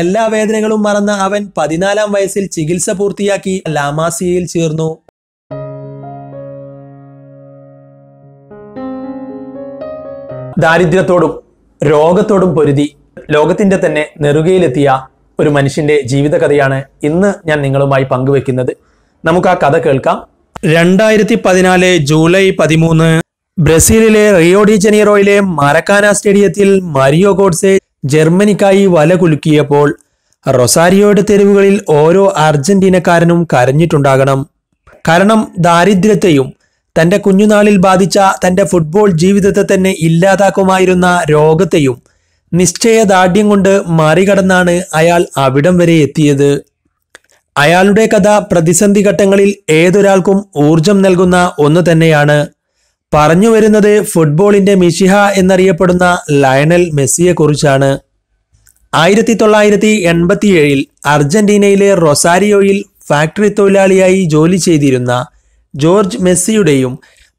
എല്ലാ വേദനകളും മറന്ന അവൻ പതിനാലാം വയസ്സിൽ ചികിത്സ പൂർത്തിയാക്കി ലാമാസിയയിൽ ചേർന്നു ദാരിദ്ര്യത്തോടും രോഗത്തോടും പൊരുതി ലോകത്തിന്റെ തന്നെ നെറുകയിലെത്തിയ ഒരു മനുഷ്യന്റെ ജീവിതകഥയാണ് ഇന്ന് ഞാൻ നിങ്ങളുമായി പങ്കുവെക്കുന്നത് നമുക്ക് ആ കഥ കേൾക്കാം രണ്ടായിരത്തി പതിനാല് ജൂലൈ പതിമൂന്ന് ബ്രസീലിലെ റിയോ ഡി ജനീറോയിലെ മരക്കാന സ്റ്റേഡിയത്തിൽ മരിയോ ഗോഡ്സെ ജർമ്മനിക്കായി വല കുലുക്കിയപ്പോൾ റൊസാരിയോയുടെ തെരുവുകളിൽ ഓരോ അർജന്റീനക്കാരനും കരഞ്ഞിട്ടുണ്ടാകണം കാരണം ദാരിദ്ര്യത്തെയും തന്റെ കുഞ്ഞുനാളിൽ ബാധിച്ച തന്റെ ഫുട്ബോൾ ജീവിതത്തെ തന്നെ ഇല്ലാതാക്കുമായിരുന്ന രോഗത്തെയും നിശ്ചയദാർഢ്യം കൊണ്ട് മറികടന്നാണ് അയാൾ അവിടം വരെ എത്തിയത് അയാളുടെ കഥ പ്രതിസന്ധി ഘട്ടങ്ങളിൽ ഏതൊരാൾക്കും ഊർജം നൽകുന്ന ഒന്ന് തന്നെയാണ് പറഞ്ഞു വരുന്നത് ഫുട്ബോളിന്റെ മിഷിഹ എന്നറിയപ്പെടുന്ന ലയണൽ മെസ്സിയെക്കുറിച്ചാണ് ആയിരത്തി തൊള്ളായിരത്തി എൺപത്തിയേഴിൽ അർജന്റീനയിലെ റൊസാരിയോയിൽ ഫാക്ടറി തൊഴിലാളിയായി ജോലി ചെയ്തിരുന്ന ജോർജ് മെസ്സിയുടെയും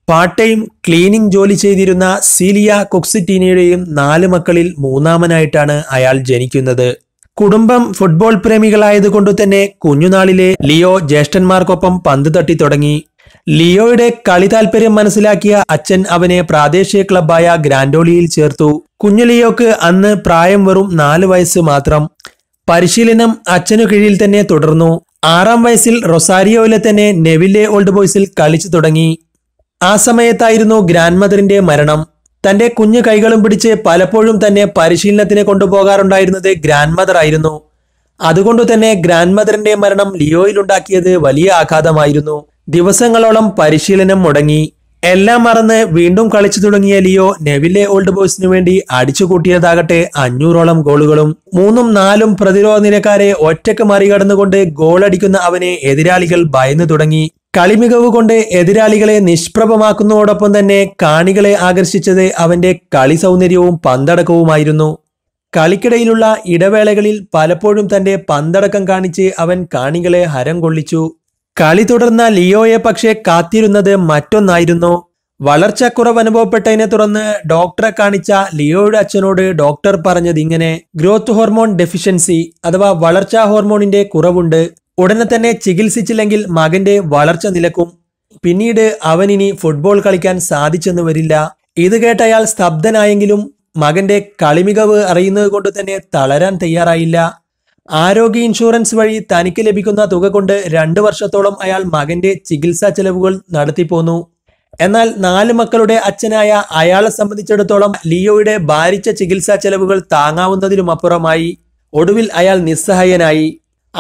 പാർട്ട് ടൈം ക്ലീനിങ് ജോലി ചെയ്തിരുന്ന സീലിയ കുക്സിറ്റീനയുടെയും നാല് മക്കളിൽ മൂന്നാമനായിട്ടാണ് അയാൾ ജനിക്കുന്നത് കുടുംബം ഫുട്ബോൾ പ്രേമികളായതുകൊണ്ട് തന്നെ കുഞ്ഞുനാളിലെ ലിയോ ജ്യേഷ്ഠന്മാർക്കൊപ്പം പന്ത് തട്ടി തുടങ്ങി ലിയോയുടെ കളി താൽപര്യം മനസ്സിലാക്കിയ അച്ഛൻ അവനെ പ്രാദേശിക ക്ലബായ ഗ്രാൻഡോളിയിൽ ചേർത്തു കുഞ്ഞു ലിയോക്ക് അന്ന് പ്രായം വെറും നാല് വയസ്സ് മാത്രം പരിശീലനം അച്ഛനു കീഴിൽ തന്നെ തുടർന്നു ആറാം വയസ്സിൽ റൊസാരിയോയിലെ തന്നെ നെവില്ലെ ഓൾഡ് ബോയ്സിൽ കളിച്ചു തുടങ്ങി ആ സമയത്തായിരുന്നു ഗ്രാൻഡ് മദറിന്റെ മരണം തന്റെ കുഞ്ഞു കൈകളും പിടിച്ച് പലപ്പോഴും തന്നെ പരിശീലനത്തിന് കൊണ്ടുപോകാറുണ്ടായിരുന്നത് ഗ്രാൻഡ് മദർ ആയിരുന്നു അതുകൊണ്ടു തന്നെ ഗ്രാൻഡ് മദറിന്റെ മരണം ലിയോയിലുണ്ടാക്കിയത് വലിയ ആഘാതമായിരുന്നു ദിവസങ്ങളോളം പരിശീലനം മുടങ്ങി എല്ലാം മറന്ന് വീണ്ടും കളിച്ചു തുടങ്ങിയ ലിയോ നെവിലെ ഓൾഡ് ബോയ്സിനു വേണ്ടി അടിച്ചുകൂട്ടിയതാകട്ടെ അഞ്ഞൂറോളം ഗോളുകളും മൂന്നും നാലും പ്രതിരോധ നിരക്കാരെ ഒറ്റക്ക് മറികടന്നുകൊണ്ട് ഗോളടിക്കുന്ന അവനെ എതിരാളികൾ ഭയന്നു തുടങ്ങി കളിമികവ് കൊണ്ട് എതിരാളികളെ നിഷ്പ്രഭമാക്കുന്നതോടൊപ്പം തന്നെ കാണികളെ ആകർഷിച്ചത് അവന്റെ കളി സൗന്ദര്യവും പന്തടക്കവുമായിരുന്നു കളിക്കിടയിലുള്ള ഇടവേളകളിൽ പലപ്പോഴും തന്റെ പന്തടക്കം കാണിച്ച് അവൻ കാണികളെ ഹരം കൊള്ളിച്ചു കളി തുടർന്ന ലിയോയെ പക്ഷേ കാത്തിരുന്നത് മറ്റൊന്നായിരുന്നു വളർച്ചക്കുറവ് അനുഭവപ്പെട്ടതിനെ തുടർന്ന് ഡോക്ടറെ കാണിച്ച ലിയോയുടെ അച്ഛനോട് ഡോക്ടർ പറഞ്ഞത് ഇങ്ങനെ ഗ്രോത്ത് ഹോർമോൺ ഡെഫിഷ്യൻസി അഥവാ വളർച്ചാ ഹോർമോണിന്റെ കുറവുണ്ട് ഉടനെ തന്നെ ചികിത്സിച്ചില്ലെങ്കിൽ മകന്റെ വളർച്ച നിലക്കും പിന്നീട് അവൻ ഇനി ഫുട്ബോൾ കളിക്കാൻ സാധിച്ചെന്ന് വരില്ല ഇത് കേട്ടയാൾ സ്തബ്ധനായെങ്കിലും മകന്റെ കളിമികവ് അറിയുന്നത് കൊണ്ട് തന്നെ തളരാൻ തയ്യാറായില്ല ആരോഗ്യ ഇൻഷുറൻസ് വഴി തനിക്ക് ലഭിക്കുന്ന തുക കൊണ്ട് രണ്ടു വർഷത്തോളം അയാൾ മകന്റെ ചികിത്സാ ചെലവുകൾ നടത്തിപ്പോന്നു എന്നാൽ നാല് മക്കളുടെ അച്ഛനായ അയാളെ സംബന്ധിച്ചിടത്തോളം ലിയോയുടെ ഭാരിച്ച ചികിത്സാ ചെലവുകൾ താങ്ങാവുന്നതിലുമപ്പുറമായി ഒടുവിൽ അയാൾ നിസ്സഹായനായി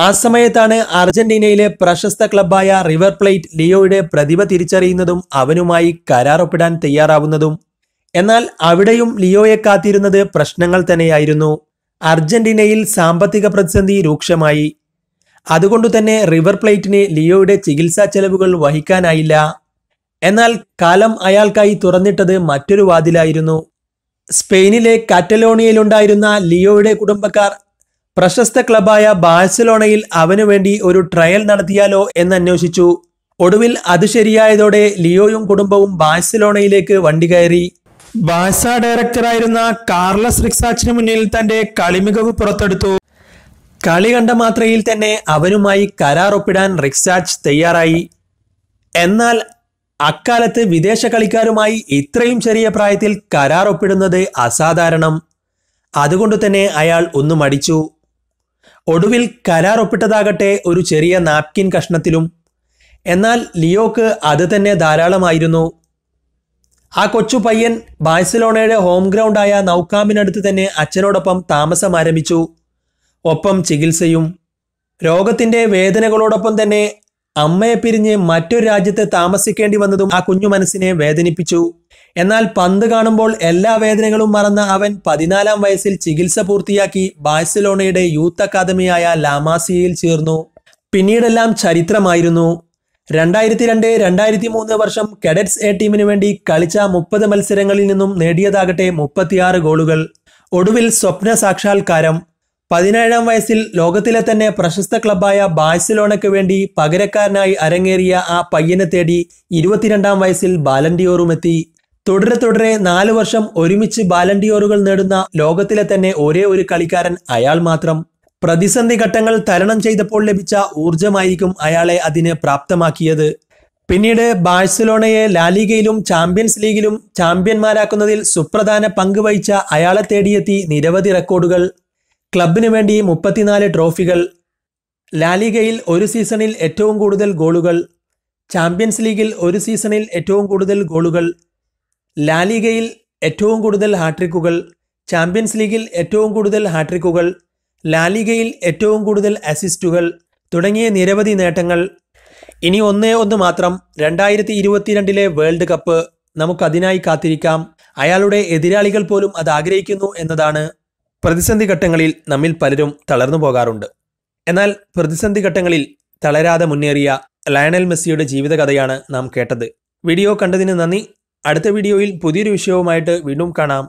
ആ സമയത്താണ് അർജന്റീനയിലെ പ്രശസ്ത ക്ലബായ റിവർ പ്ലേറ്റ് ലിയോയുടെ പ്രതിഭ തിരിച്ചറിയുന്നതും അവനുമായി കരാറൊപ്പിടാൻ തയ്യാറാവുന്നതും എന്നാൽ അവിടെയും ലിയോയെ കാത്തിരുന്നത് പ്രശ്നങ്ങൾ തന്നെയായിരുന്നു അർജന്റീനയിൽ സാമ്പത്തിക പ്രതിസന്ധി രൂക്ഷമായി അതുകൊണ്ടുതന്നെ റിവർ പ്ലേറ്റിന് ലിയോയുടെ ചികിത്സാ ചെലവുകൾ വഹിക്കാനായില്ല എന്നാൽ കാലം അയാൾക്കായി തുറന്നിട്ടത് മറ്റൊരു വാതിലായിരുന്നു സ്പെയിനിലെ കാറ്റലോണിയയിലുണ്ടായിരുന്ന ലിയോയുടെ കുടുംബക്കാർ പ്രശസ്ത ക്ലബായ ബാഴ്സലോണയിൽ അവനുവേണ്ടി ഒരു ട്രയൽ നടത്തിയാലോ എന്നന്വേഷിച്ചു ഒടുവിൽ അത് ശരിയായതോടെ ലിയോയും കുടുംബവും ബാഴ്സലോണയിലേക്ക് വണ്ടി കയറി ബാസ ഡയറക്ടറായിരുന്ന കാർലസ് റിക്സാച്ചിന് മുന്നിൽ തന്റെ കളിമികവ് പുറത്തെടുത്തു കളി കണ്ട മാത്രയിൽ തന്നെ അവനുമായി കരാർ ഒപ്പിടാൻ റിക്സാച്ച് തയ്യാറായി എന്നാൽ അക്കാലത്ത് വിദേശ കളിക്കാരുമായി ഇത്രയും ചെറിയ പ്രായത്തിൽ കരാർ ഒപ്പിടുന്നത് അസാധാരണം അതുകൊണ്ട് തന്നെ അയാൾ ഒന്ന് മടിച്ചു ഒടുവിൽ കരാർ ഒപ്പിട്ടതാകട്ടെ ഒരു ചെറിയ നാപ്കിൻ കഷ്ണത്തിലും എന്നാൽ ലിയോക്ക് അത് തന്നെ ധാരാളമായിരുന്നു ആ കൊച്ചു പയ്യൻ ബാഴ്സലോണയുടെ ഹോം ഗ്രൗണ്ടായ നൗക്കാമിനടുത്ത് തന്നെ അച്ഛനോടൊപ്പം താമസം ആരംഭിച്ചു ഒപ്പം ചികിത്സയും രോഗത്തിന്റെ വേദനകളോടൊപ്പം തന്നെ അമ്മയെ പിരിഞ്ഞ് മറ്റൊരു രാജ്യത്ത് താമസിക്കേണ്ടി വന്നതും ആ കുഞ്ഞു മനസ്സിനെ വേദനിപ്പിച്ചു എന്നാൽ പന്ത് കാണുമ്പോൾ എല്ലാ വേദനകളും മറന്ന അവൻ പതിനാലാം വയസ്സിൽ ചികിത്സ പൂർത്തിയാക്കി ബാഴ്സലോണയുടെ യൂത്ത് അക്കാദമിയായ ലാമാസിയയിൽ ചേർന്നു പിന്നീടെല്ലാം ചരിത്രമായിരുന്നു രണ്ടായിരത്തി രണ്ട് രണ്ടായിരത്തി മൂന്ന് വർഷം കെഡറ്റ്സ് എ ടീമിന് വേണ്ടി കളിച്ച മുപ്പത് മത്സരങ്ങളിൽ നിന്നും നേടിയതാകട്ടെ മുപ്പത്തിയാറ് ഗോളുകൾ ഒടുവിൽ സ്വപ്ന സാക്ഷാത്കാരം പതിനേഴാം വയസ്സിൽ ലോകത്തിലെ തന്നെ പ്രശസ്ത ക്ലബായ ബാഴ്സലോണയ്ക്ക് വേണ്ടി പകരക്കാരനായി അരങ്ങേറിയ ആ പയ്യനെ തേടി ഇരുപത്തിരണ്ടാം വയസ്സിൽ എത്തി തുടരെ തുടരെ നാല് വർഷം ഒരുമിച്ച് ബാലൻഡിയോറുകൾ നേടുന്ന ലോകത്തിലെ തന്നെ ഒരേ ഒരു കളിക്കാരൻ അയാൾ മാത്രം പ്രതിസന്ധി ഘട്ടങ്ങൾ തരണം ചെയ്തപ്പോൾ ലഭിച്ച ഊർജമായിരിക്കും അയാളെ അതിന് പ്രാപ്തമാക്കിയത് പിന്നീട് ബാഴ്സലോണയെ ലാലിഗയിലും ചാമ്പ്യൻസ് ലീഗിലും ചാമ്പ്യന്മാരാക്കുന്നതിൽ സുപ്രധാന പങ്ക് വഹിച്ച അയാളെ തേടിയെത്തി നിരവധി റെക്കോർഡുകൾ ക്ലബിനു വേണ്ടി മുപ്പത്തിനാല് ട്രോഫികൾ ലാലിഗയിൽ ഒരു സീസണിൽ ഏറ്റവും കൂടുതൽ ഗോളുകൾ ചാമ്പ്യൻസ് ലീഗിൽ ഒരു സീസണിൽ ഏറ്റവും കൂടുതൽ ഗോളുകൾ ലാലിഗയിൽ ഏറ്റവും കൂടുതൽ ഹാട്രിക്കുകൾ ചാമ്പ്യൻസ് ലീഗിൽ ഏറ്റവും കൂടുതൽ ഹാട്രിക്കുകൾ ലാലിഗയിൽ ഏറ്റവും കൂടുതൽ അസിസ്റ്റുകൾ തുടങ്ങിയ നിരവധി നേട്ടങ്ങൾ ഇനി ഒന്നേ ഒന്ന് മാത്രം രണ്ടായിരത്തി ഇരുപത്തിരണ്ടിലെ വേൾഡ് കപ്പ് നമുക്കതിനായി കാത്തിരിക്കാം അയാളുടെ എതിരാളികൾ പോലും അത് ആഗ്രഹിക്കുന്നു എന്നതാണ് പ്രതിസന്ധി ഘട്ടങ്ങളിൽ നമ്മിൽ പലരും തളർന്നു പോകാറുണ്ട് എന്നാൽ പ്രതിസന്ധി ഘട്ടങ്ങളിൽ തളരാതെ മുന്നേറിയ ലയണൽ മെസ്സിയുടെ ജീവിതകഥയാണ് നാം കേട്ടത് വീഡിയോ കണ്ടതിന് നന്ദി അടുത്ത വീഡിയോയിൽ പുതിയൊരു വിഷയവുമായിട്ട് വീണ്ടും കാണാം